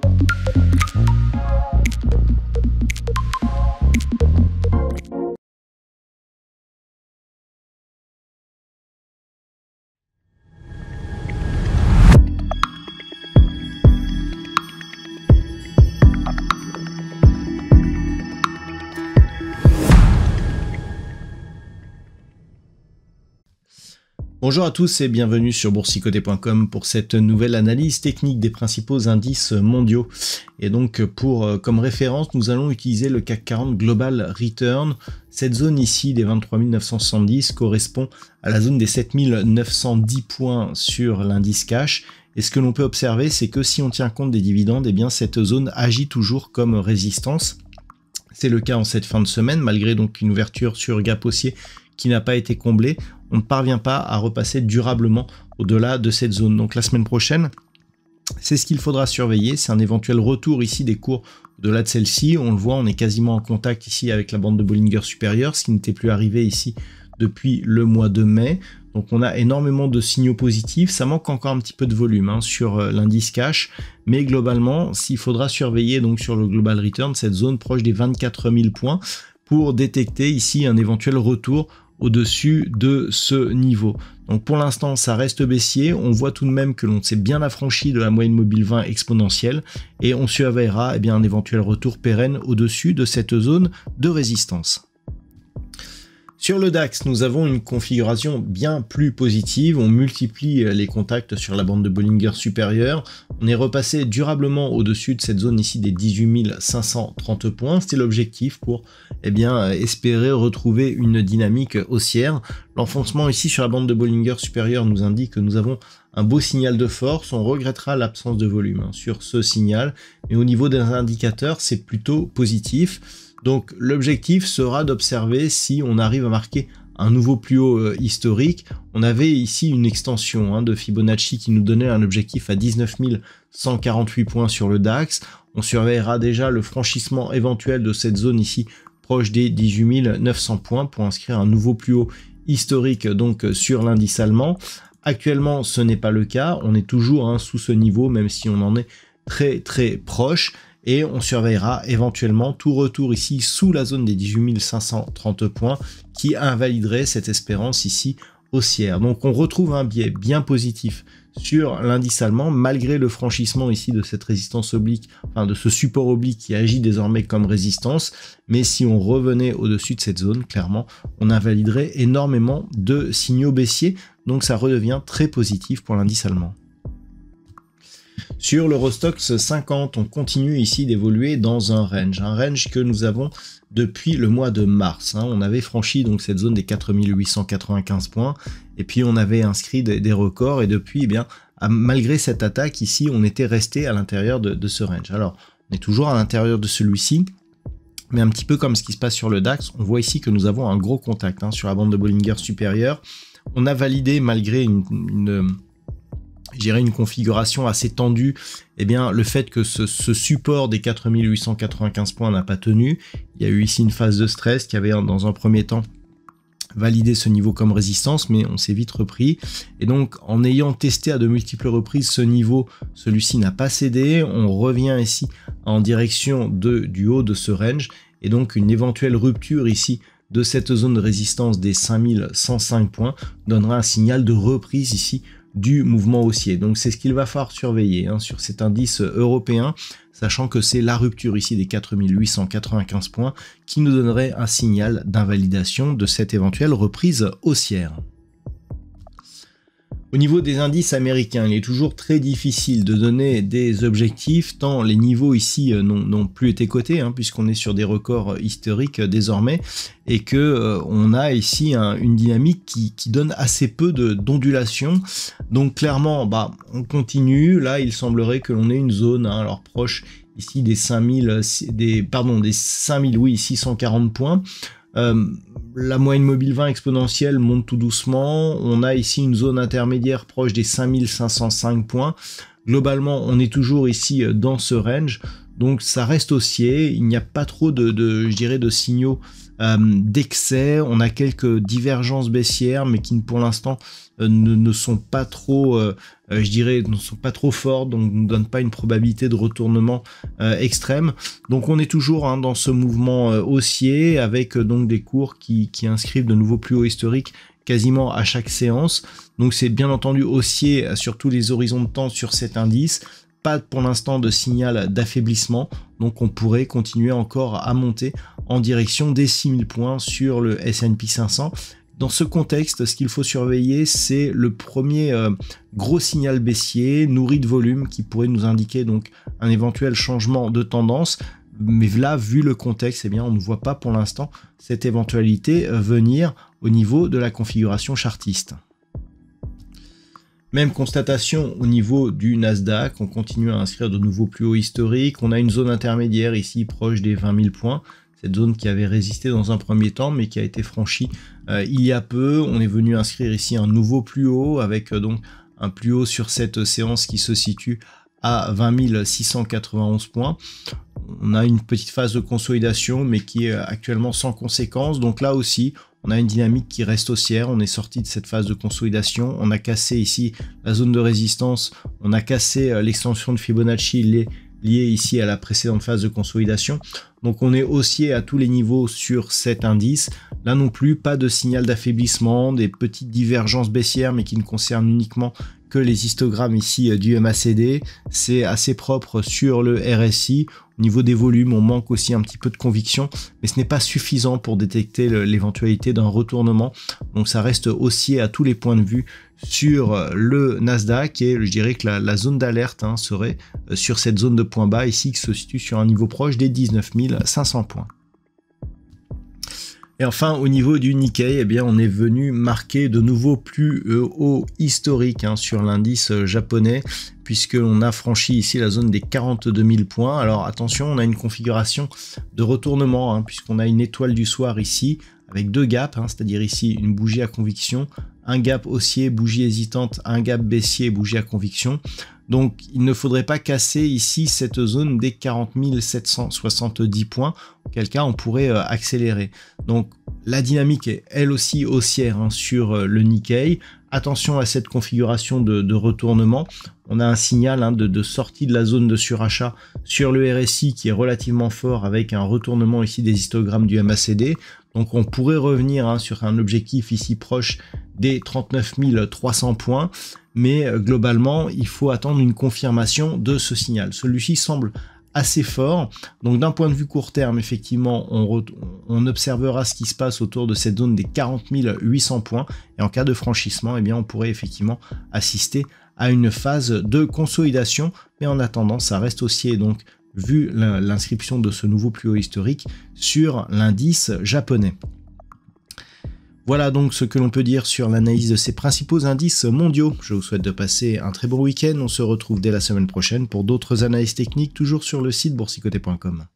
Thank you. Bonjour à tous et bienvenue sur boursicoté.com pour cette nouvelle analyse technique des principaux indices mondiaux. Et donc pour euh, comme référence, nous allons utiliser le CAC 40 Global Return. Cette zone ici des 23 970 correspond à la zone des 7 910 points sur l'indice cash. Et ce que l'on peut observer, c'est que si on tient compte des dividendes, eh bien cette zone agit toujours comme résistance. C'est le cas en cette fin de semaine, malgré donc une ouverture sur gap haussier qui n'a pas été comblé, on ne parvient pas à repasser durablement au-delà de cette zone. Donc la semaine prochaine, c'est ce qu'il faudra surveiller, c'est un éventuel retour ici des cours au-delà de celle-ci. On le voit, on est quasiment en contact ici avec la bande de Bollinger supérieure, ce qui n'était plus arrivé ici depuis le mois de mai. Donc on a énormément de signaux positifs, ça manque encore un petit peu de volume hein, sur euh, l'indice cash, mais globalement, s'il faudra surveiller donc sur le global return cette zone proche des 24 000 points pour détecter ici un éventuel retour au-dessus de ce niveau. Donc pour l'instant, ça reste baissier. On voit tout de même que l'on s'est bien affranchi de la moyenne mobile 20 exponentielle et on surveillera eh bien, un éventuel retour pérenne au-dessus de cette zone de résistance. Sur le DAX, nous avons une configuration bien plus positive. On multiplie euh, les contacts sur la bande de Bollinger supérieure. On est repassé durablement au-dessus de cette zone ici des 18 530 points. C'était l'objectif pour eh bien, euh, espérer retrouver une dynamique haussière. L'enfoncement ici sur la bande de Bollinger supérieure nous indique que nous avons un beau signal de force. On regrettera l'absence de volume hein, sur ce signal. Mais au niveau des indicateurs, c'est plutôt positif. Donc l'objectif sera d'observer si on arrive à marquer un nouveau plus haut euh, historique. On avait ici une extension hein, de Fibonacci qui nous donnait un objectif à 19 148 points sur le DAX. On surveillera déjà le franchissement éventuel de cette zone ici proche des 18 900 points pour inscrire un nouveau plus haut historique donc euh, sur l'indice allemand. Actuellement, ce n'est pas le cas. On est toujours hein, sous ce niveau, même si on en est très très proche et on surveillera éventuellement tout retour ici sous la zone des 18 530 points qui invaliderait cette espérance ici haussière. Donc on retrouve un biais bien positif sur l'indice allemand malgré le franchissement ici de cette résistance oblique, enfin de ce support oblique qui agit désormais comme résistance. Mais si on revenait au-dessus de cette zone, clairement, on invaliderait énormément de signaux baissiers. Donc ça redevient très positif pour l'indice allemand. Sur l'Eurostox 50, on continue ici d'évoluer dans un range, un range que nous avons depuis le mois de mars. Hein. On avait franchi donc cette zone des 4895 points et puis on avait inscrit des, records et depuis, eh bien, malgré cette attaque ici, on était resté à l'intérieur de, ce range. Alors, on est toujours à l'intérieur de celui-ci, mais un petit peu comme ce qui se passe sur le DAX, on voit ici que nous avons un gros contact hein, sur la bande de Bollinger supérieure. On a validé malgré une, j'irais une configuration assez tendue, eh bien le fait que ce, support des 4895 points n'a pas tenu, il y a eu ici une phase de stress qui avait dans un premier temps validé ce niveau comme résistance, mais on s'est vite repris. Et donc en ayant testé à de multiples reprises ce niveau, celui-ci n'a pas cédé, on revient ici en direction de, du haut de ce range, et donc une éventuelle rupture ici de cette zone de résistance des 5105 points donnera un signal de reprise ici du mouvement haussier. Donc c'est ce qu'il va falloir surveiller hein, sur cet indice européen, sachant que c'est la rupture ici des 4895 points qui nous donnerait un signal d'invalidation de cette éventuelle reprise haussière. Au niveau des indices américains, il est toujours très difficile de donner des objectifs tant les niveaux ici euh, n'ont plus été cotés, hein, puisqu'on est sur des records historiques euh, désormais, et que euh, on a ici une dynamique qui, donne assez peu d'ondulation. Donc clairement, bah, on continue. Là, il semblerait que l'on ait une zone, hein, alors proche ici des 5000, des, pardon, des 640 points la moyenne mobile 20 exponentielle monte tout doucement. On a ici une zone intermédiaire proche des 5505 points. Globalement, on est toujours ici euh, dans ce range. Donc ça reste haussier, il n'y a pas trop de, de, je dirais, de signaux euh, d'excès. On a quelques divergences baissières, mais qui pour l'instant euh, ne, sont pas trop, euh, je dirais, ne sont pas trop fortes, donc ne donnent pas une probabilité de retournement extrême. Donc on est toujours hein, dans ce mouvement haussier avec donc des cours qui, qui inscrivent de nouveaux plus hauts historiques quasiment à chaque séance. Donc c'est bien entendu haussier sur tous les horizons de temps sur cet indice pas pour l'instant de signal d'affaiblissement, donc on pourrait continuer encore à monter en direction des 6000 points sur le S&P 500. Dans ce contexte, ce qu'il faut surveiller, c'est le premier euh, gros signal baissier nourri de volume qui pourrait nous indiquer donc un éventuel changement de tendance. Mais là, vu le contexte, eh bien, on ne voit pas pour l'instant cette éventualité euh, venir au niveau de la configuration chartiste. Même constatation au niveau du Nasdaq, on continue à inscrire de nouveaux plus hauts historiques, on a une zone intermédiaire ici proche des 20 000 points, cette zone qui avait résisté dans un premier temps mais qui a été franchie euh, il y a peu, on est venu inscrire ici un nouveau plus haut avec euh, donc un plus haut sur cette séance qui se situe à 20 691 points. On a une petite phase de consolidation mais qui est actuellement sans conséquence, donc là aussi on a une dynamique qui reste haussière, on est sorti de cette phase de consolidation, on a cassé ici la zone de résistance, on a cassé euh, l'extension de Fibonacci est lié ici à la précédente phase de consolidation. Donc on est haussier à tous les niveaux sur cet indice. Là non plus, pas de signal d'affaiblissement, des petites divergences baissières mais qui ne concernent uniquement que les histogrammes ici euh, du MACD. C'est assez propre sur le RSI niveau des volumes, on manque aussi un petit peu de conviction, mais ce n'est pas suffisant pour détecter l'éventualité d'un retournement. Donc ça reste haussier à tous les points de vue sur euh, le Nasdaq et je dirais que la, zone d'alerte hein, serait euh, sur cette zone de points bas ici qui se situe sur un niveau proche des 19 500 points. Et enfin, au niveau du Nikkei, eh bien, on est venu marquer de nouveau plus euh, haut historique hein, sur l'indice euh, japonais puisque l'on a franchi ici la zone des 42 000 points. Alors attention, on a une configuration de retournement, hein, puisqu'on a une étoile du soir ici, avec deux gaps, hein, c'est-à-dire ici une bougie à conviction, un gap haussier, bougie hésitante, un gap baissier, bougie à conviction. Donc il ne faudrait pas casser ici cette zone des 40 770 points, auquel cas on pourrait euh, accélérer. Donc la dynamique est elle aussi haussière hein, sur euh, le Nikkei. Attention à cette configuration de, retournement. On a un signal hein, de, sortie de la zone de surachat sur le RSI qui est relativement fort avec un retournement ici des histogrammes du MACD. Donc on pourrait revenir hein, sur un objectif ici proche des 39 300 points mais euh, globalement, il faut attendre une confirmation de ce signal. Celui-ci semble assez fort. Donc d'un point de vue court terme, effectivement, on, observera ce qui se passe autour de cette zone des 40 800 points. Et en cas de franchissement, eh bien, on pourrait effectivement assister à une phase de consolidation. Mais en attendant, ça reste haussier. Donc vu l'inscription de ce nouveau plus haut historique sur l'indice japonais. Voilà donc ce que l'on peut dire sur l'analyse de ces principaux indices mondiaux. Je vous souhaite de passer un très bon week-end. On se retrouve dès la semaine prochaine pour d'autres analyses techniques toujours sur le site boursicoté.com.